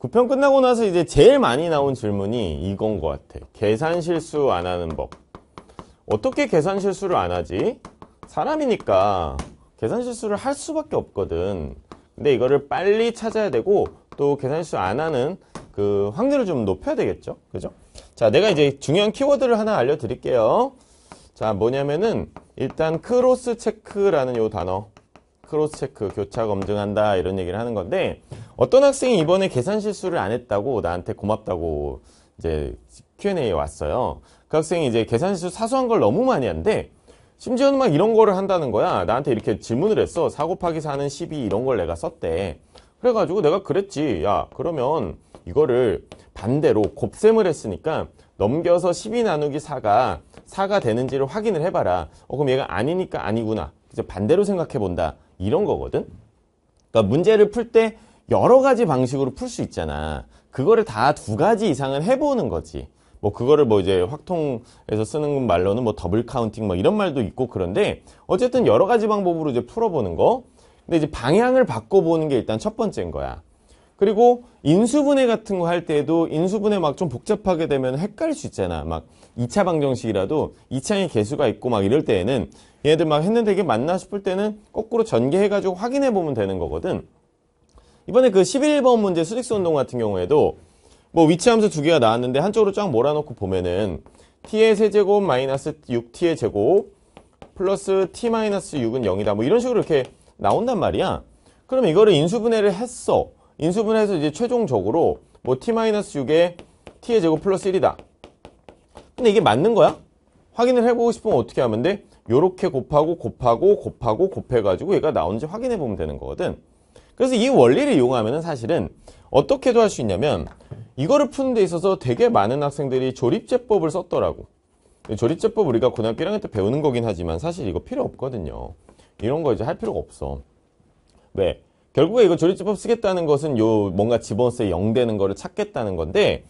9편 끝나고 나서 이제 제일 많이 나온 질문이 이건 것 같아. 계산 실수 안 하는 법. 어떻게 계산 실수를 안 하지? 사람이니까 계산 실수를 할 수밖에 없거든. 근데 이거를 빨리 찾아야 되고 또 계산 실수 안 하는 그 확률을 좀 높여야 되겠죠. 그죠? 자, 내가 이제 중요한 키워드를 하나 알려드릴게요. 자, 뭐냐면은 일단 크로스 체크라는 요 단어. 크로스 체크, 교차 검증한다 이런 얘기를 하는 건데 어떤 학생이 이번에 계산 실수를 안 했다고 나한테 고맙다고 이제 Q&A에 왔어요. 그 학생이 이제 계산 실수 사소한 걸 너무 많이 한데 심지어는 막 이런 거를 한다는 거야. 나한테 이렇게 질문을 했어. 4 곱하기 4는 12 이런 걸 내가 썼대. 그래가지고 내가 그랬지. 야 그러면 이거를 반대로 곱셈을 했으니까 넘겨서 12 나누기 4가 4가 되는지를 확인을 해봐라. 어, 그럼 얘가 아니니까 아니구나. 이제 반대로 생각해본다. 이런 거거든. 그러니까 문제를 풀때 여러 가지 방식으로 풀 수 있잖아. 그거를 다 두 가지 이상은 해보는 거지. 뭐 그거를 뭐 이제 확통에서 쓰는 말로는 뭐 더블 카운팅 뭐 이런 말도 있고 그런데 어쨌든 여러 가지 방법으로 이제 풀어보는 거. 근데 이제 방향을 바꿔보는 게 일단 첫 번째인 거야. 그리고 인수분해 같은 거 할 때도 인수분해 막 좀 복잡하게 되면 헷갈릴 수 있잖아. 막 2차 방정식이라도 2차에 개수가 있고 막 이럴 때에는 얘네들 막 했는데 이게 맞나 싶을 때는 거꾸로 전개해가지고 확인해보면 되는 거거든. 이번에 그 11번 문제 수직수 운동 같은 경우에도 뭐 위치함수 두 개가 나왔는데 한쪽으로 쫙 몰아놓고 보면은 t의 세제곱 마이너스 6t의 제곱 플러스 t 마이너스 6은 0이다 뭐 이런 식으로 이렇게 나온단 말이야 그럼 이거를 인수분해를 했어 인수분해해서 이제 최종적으로 뭐 t 마이너스 6에 t의 제곱 플러스 1이다 근데 이게 맞는 거야? 확인을 해보고 싶으면 어떻게 하면 돼? 요렇게 곱하고 곱하고 곱하고 곱해가지고 얘가 나온지 확인해보면 되는 거거든 그래서 이 원리를 이용하면 사실은 어떻게도 할 수 있냐면 이거를 푸는 데 있어서 되게 많은 학생들이 조립제법을 썼더라고 조립제법 우리가 고등학교 1학년 때 배우는 거긴 하지만 사실 이거 필요 없거든요 이런 거 이제 할 필요가 없어 왜? 결국에 이거 조립제법 쓰겠다는 것은 요 뭔가 집어넣어서 0 되는 거를 찾겠다는 건데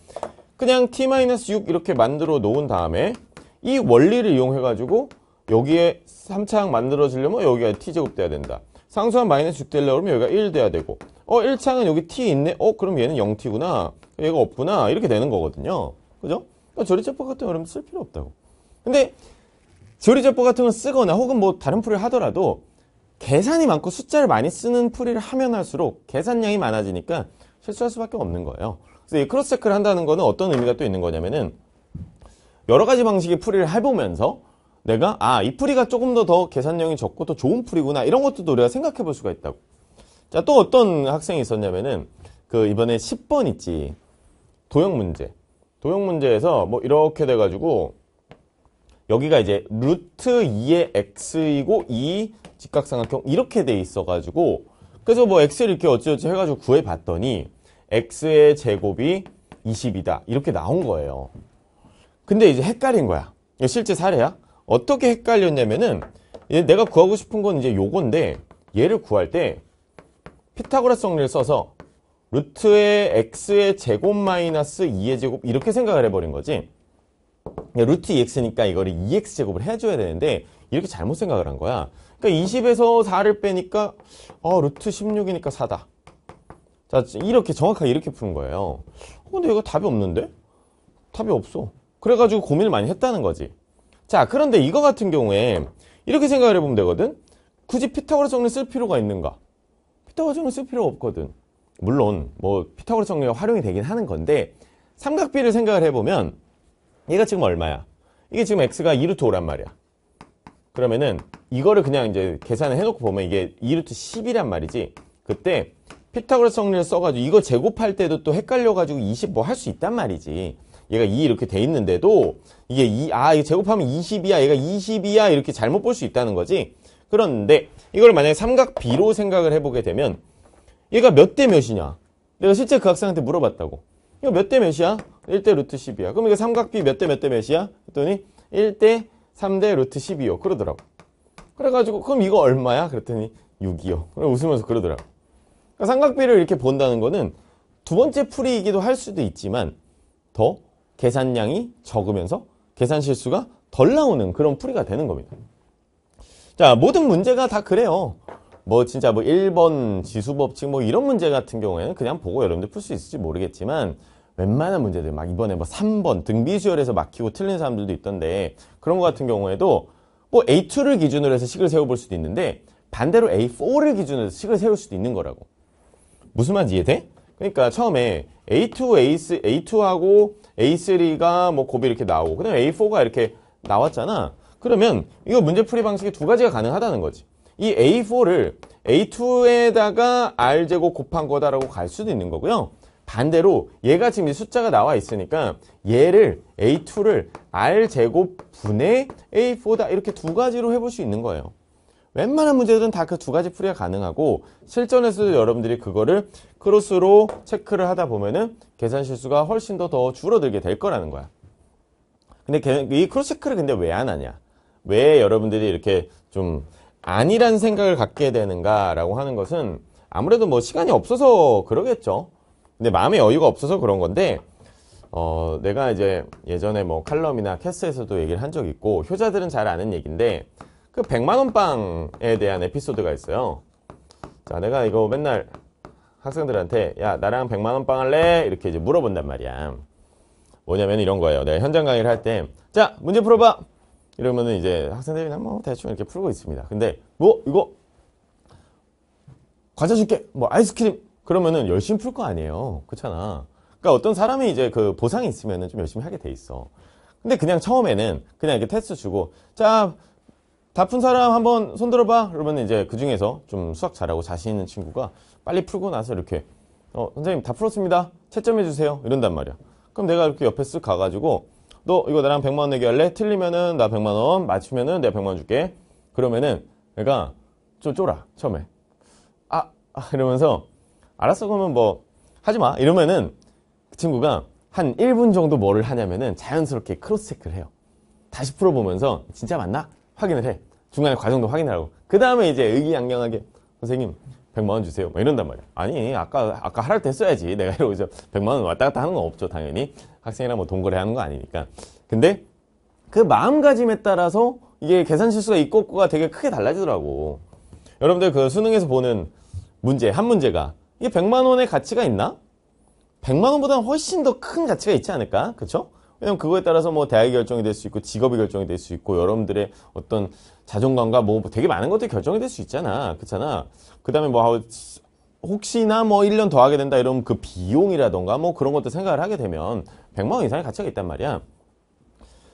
그냥 t-6 이렇게 만들어 놓은 다음에 이 원리를 이용해 가지고 여기에 3차항 만들어지려면 여기가 t제곱 돼야 된다 상수한 마이너스 6 되려고 그러면 여기가 1 돼야 되고 어 1창은 여기 t 있네 어 그럼 얘는 0t구나 얘가 없구나 이렇게 되는 거거든요 그죠? 그러니까 조리제법 같은 거 그러면 쓸 필요 없다고 근데 조리제법 같은 거 쓰거나 혹은 뭐 다른 풀을 하더라도 계산이 많고 숫자를 많이 쓰는 풀이를 하면 할수록 계산량이 많아지니까 실수할 수밖에 없는 거예요 그래서 이 크로스 체크를 한다는 거는 어떤 의미가 또 있는 거냐면은 여러 가지 방식의 풀이를 해보면서 내가 아 이 풀이가 조금 더 더 계산량이 적고 더 좋은 풀이구나 이런 것도 우리가 생각해 볼 수가 있다고 자 또 어떤 학생이 있었냐면은 그 이번에 10번 있지 도형 문제 도형 문제에서 뭐 이렇게 돼가지고 여기가 이제 루트 2의 x이고 2 직각삼각형 이렇게 돼 있어가지고 그래서 뭐 x를 이렇게 어찌어찌 해가지고 구해봤더니 x의 제곱이 20이다 이렇게 나온 거예요 근데 이제 헷갈린 거야 이거 실제 사례야 어떻게 헷갈렸냐면은 내가 구하고 싶은 건 이제 요건데 얘를 구할 때 피타고라스 정리를 써서 루트의 x의 제곱 마이너스 2의 제곱 이렇게 생각을 해버린 거지 루트 2x니까 이거를 2x 제곱을 해줘야 되는데 이렇게 잘못 생각을 한 거야 그러니까 20에서 4를 빼니까 어, 루트 16이니까 4다 자 이렇게 정확하게 이렇게 푸는 거예요 어, 근데 이거 답이 없는데? 답이 없어 그래가지고 고민을 많이 했다는 거지 자 그런데 이거 같은 경우에 이렇게 생각을 해보면 되거든 굳이 피타고라스 정리 쓸 필요가 있는가 피타고라스 정리 쓸 필요가 없거든 물론 뭐 피타고라스 정리가 활용이 되긴 하는 건데 삼각비를 생각을 해보면 얘가 지금 얼마야 이게 지금 x가 2루트 5란 말이야 그러면은 이거를 그냥 이제 계산을 해놓고 보면 이게 2루트 10이란 말이지 그때 피타고라스 정리를 써가지고 이거 제곱할 때도 또 헷갈려가지고 20 뭐 할 수 있단 말이지 얘가 2 이렇게 돼 있는데도 이게 2, 아, 이거 제곱하면 20이야. 얘가 20이야. 이렇게 잘못 볼 수 있다는 거지. 그런데 이걸 만약에 삼각 비로 생각을 해보게 되면 얘가 몇 대 몇이냐? 내가 실제 그 학생한테 물어봤다고. 이거 몇 대 몇이야? 1대 루트 10이야. 그럼 이거 삼각 비몇 대 몇 대 몇이야? 그랬더니 1대 3대 루트 10이요. 그러더라고. 그래가지고 그럼 이거 얼마야? 그랬더니 6이요. 그래 웃으면서 그러더라고. 그러니까 삼각비를 이렇게 본다는 거는 두 번째 풀이이기도 할 수도 있지만 더 계산량이 적으면서 계산 실수가 덜 나오는 그런 풀이가 되는 겁니다. 자, 모든 문제가 다 그래요. 뭐 진짜 뭐 1번 지수 법칙 뭐 이런 문제 같은 경우에는 그냥 보고 여러분들 풀 수 있을지 모르겠지만 웬만한 문제들 막 이번에 뭐 3번 등비수열에서 막히고 틀린 사람들도 있던데 그런 것 같은 경우에도 뭐 A2를 기준으로 해서 식을 세워볼 수도 있는데 반대로 A4를 기준으로 해서 식을 세울 수도 있는 거라고 무슨 말인지 이해돼? 그러니까 처음에 A2, A, 3 A2하고 A3가 뭐 곱이 이렇게 나오고 그다음 A4가 이렇게 나왔잖아. 그러면 이거 문제풀이 방식이 두 가지가 가능하다는 거지. 이 A4를 A2에다가 R제곱 곱한 거다라고 갈 수도 있는 거고요. 반대로 얘가 지금 숫자가 나와 있으니까 얘를 A2를 R제곱 분의 A4다 이렇게 두 가지로 해볼 수 있는 거예요. 웬만한 문제들은 다 그 두 가지 풀이가 가능하고 실전에서도 여러분들이 그거를 크로스로 체크를 하다 보면은 계산 실수가 훨씬 더 더 줄어들게 될 거라는 거야. 근데 이 크로스 체크를 근데 왜 안 하냐? 왜 여러분들이 이렇게 좀 아니란 생각을 갖게 되는가라고 하는 것은 아무래도 뭐 시간이 없어서 그러겠죠. 근데 마음의 여유가 없어서 그런 건데 어, 내가 이제 예전에 뭐 칼럼이나 캐스에서도 얘기를 한 적이 있고 효자들은 잘 아는 얘기인데 그 100만원 빵에 대한 에피소드가 있어요. 자, 내가 이거 맨날 학생들한테 야, 나랑 100만원 빵 할래? 이렇게 이제 물어본단 말이야. 뭐냐면 이런 거예요. 내가 현장 강의를 할 때 자, 문제 풀어봐! 이러면은 이제 학생들이 그냥 뭐 대충 이렇게 풀고 있습니다. 근데 뭐 이거 과자 줄게 뭐 아이스크림 그러면은 열심히 풀 거 아니에요. 그렇잖아. 그러니까 어떤 사람이 이제 그 보상이 있으면은 좀 열심히 하게 돼 있어. 근데 그냥 처음에는 그냥 이렇게 테스트 주고 자 다푼 사람 한번 손 들어봐. 그러면 이제 그 중에서 좀 수학 잘하고 자신 있는 친구가 빨리 풀고 나서 이렇게 어, 선생님 다 풀었습니다. 채점해 주세요. 이런단 말이야. 그럼 내가 이렇게 옆에 쓱 가가지고 너 이거 나랑 100만 원내기할래 틀리면은 나 100만 원, 맞추면은 내가 100만 원 줄게. 그러면은 내가 좀 쫄아 처음에. 아, 아 이러면서 알았어 그러면 뭐 하지 마. 이러면은 그 친구가 한 1분 정도 뭐를 하냐면은 자연스럽게 크로스 체크를 해요. 다시 풀어보면서 진짜 맞나? 확인을 해. 중간에 과정도 확인하라고. 그 다음에 이제 의기양양하게 선생님 100만 원 주세요. 뭐 이런단 말이야. 아니 아까 아까 하라고때어야지 내가 이러고 이 100만 원 왔다 갔다 하는 건 없죠. 당연히 학생이랑 뭐 동거래하는 거 아니니까. 근데 그 마음가짐에 따라서 이게 계산 실수가 있고 없고가 되게 크게 달라지더라고. 여러분들 그 수능에서 보는 문제 한 문제가 이게 100만 원의 가치가 있나? 100만 원보다는 훨씬 더 큰 가치가 있지 않을까? 그렇죠? 왜냐면 그거에 따라서 뭐 대학이 결정이 될 수 있고 직업이 결정이 될 수 있고 여러분들의 어떤 자존감과 뭐 되게 많은 것들이 결정이 될 수 있잖아. 그렇잖아. 그 다음에 뭐 혹시나 뭐 1년 더 하게 된다 이러면 그 비용이라던가 뭐 그런 것도 생각을 하게 되면 100만 원 이상의 가치가 있단 말이야.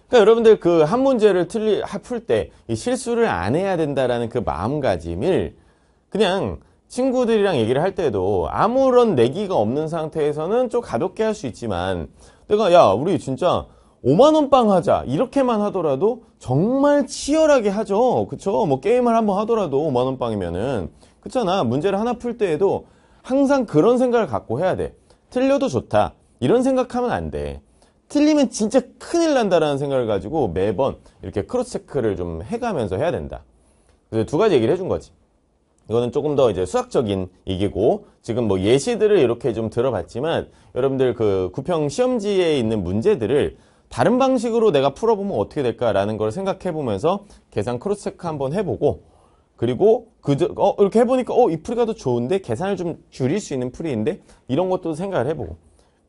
그러니까 여러분들 그 한 문제를 틀리 풀 때 실수를 안 해야 된다라는 그 마음가짐을 그냥 친구들이랑 얘기를 할 때도 아무런 내기가 없는 상태에서는 좀 가볍게 할 수 있지만 내가 야 우리 진짜 5만원 빵 하자 이렇게만 하더라도 정말 치열하게 하죠 그쵸 뭐 게임을 한번 하더라도 5만원 빵이면은 그잖아 문제를 하나 풀 때에도 항상 그런 생각을 갖고 해야 돼 틀려도 좋다 이런 생각하면 안 돼 틀리면 진짜 큰일 난다라는 생각을 가지고 매번 이렇게 크로스 체크를 좀 해가면서 해야 된다 그래서 두 가지 얘기를 해준 거지 이거는 조금 더 이제 수학적인 얘기고 지금 뭐 예시들을 이렇게 좀 들어봤지만 여러분들 그 구평 시험지에 있는 문제들을 다른 방식으로 내가 풀어보면 어떻게 될까라는 걸 생각해보면서 계산 크로스체크 한번 해보고 그리고 그저 어 이렇게 해보니까 어이 풀이가 더 좋은데 계산을 좀 줄일 수 있는 풀이인데 이런 것도 생각을 해보고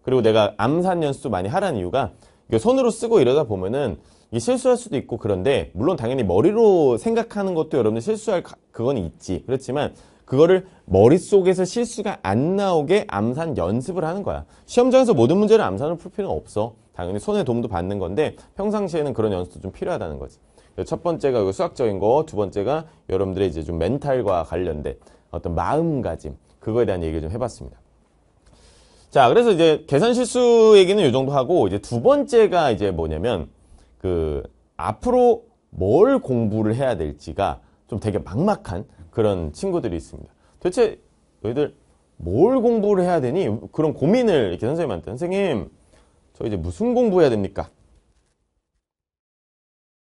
그리고 내가 암산 연수 많이 하라는 이유가 손으로 쓰고 이러다 보면은 이게 실수할 수도 있고 그런데 물론 당연히 머리로 생각하는 것도 여러분들 실수할 그건 있지 그렇지만 그거를 머릿속에서 실수가 안 나오게 암산 연습을 하는 거야 시험장에서 모든 문제를 암산을 풀 필요는 없어 당연히 손에 도움도 받는 건데 평상시에는 그런 연습도 좀 필요하다는 거지 첫 번째가 그 수학적인 거 두 번째가 여러분들의 이제 좀 멘탈과 관련된 어떤 마음가짐 그거에 대한 얘기를 좀 해봤습니다 자 그래서 이제 계산 실수 얘기는 이 정도 하고 이제 두 번째가 이제 뭐냐면 그 앞으로 뭘 공부를 해야 될지가 좀 되게 막막한 그런 친구들이 있습니다. 도대체 너희들 뭘 공부를 해야 되니? 그런 고민을 이렇게 선생님한테 선생님 저 이제 무슨 공부해야 됩니까?